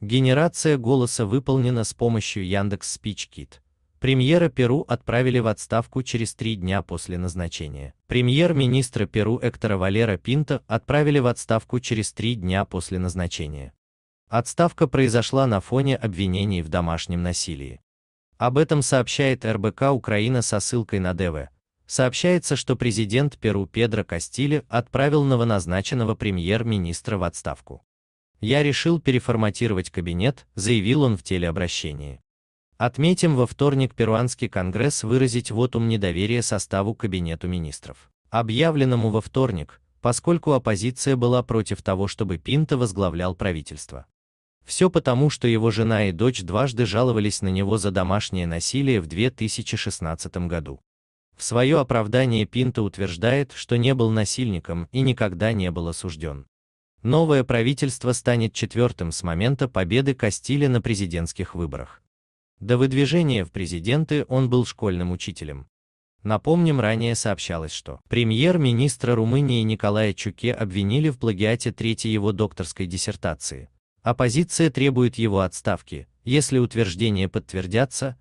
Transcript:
Генерация голоса выполнена с помощью Яндекс Speech Премьера Перу отправили в отставку через три дня после назначения. Премьер-министра Перу Эктора Валера Пинто отправили в отставку через три дня после назначения. Отставка произошла на фоне обвинений в домашнем насилии. Об этом сообщает РБК Украина со ссылкой на ДВ. Сообщается, что президент Перу Педро Кастиле отправил новоназначенного премьер-министра в отставку. Я решил переформатировать кабинет, заявил он в телеобращении. Отметим во вторник перуанский конгресс выразить вотум недоверия составу кабинету министров, объявленному во вторник, поскольку оппозиция была против того, чтобы Пинто возглавлял правительство. Все потому, что его жена и дочь дважды жаловались на него за домашнее насилие в 2016 году. В свое оправдание Пинто утверждает, что не был насильником и никогда не был осужден. Новое правительство станет четвертым с момента победы Кастиля на президентских выборах. До выдвижения в президенты он был школьным учителем. Напомним, ранее сообщалось, что премьер-министра Румынии Николая Чуке обвинили в плагиате третьей его докторской диссертации. Оппозиция требует его отставки, если утверждения подтвердятся,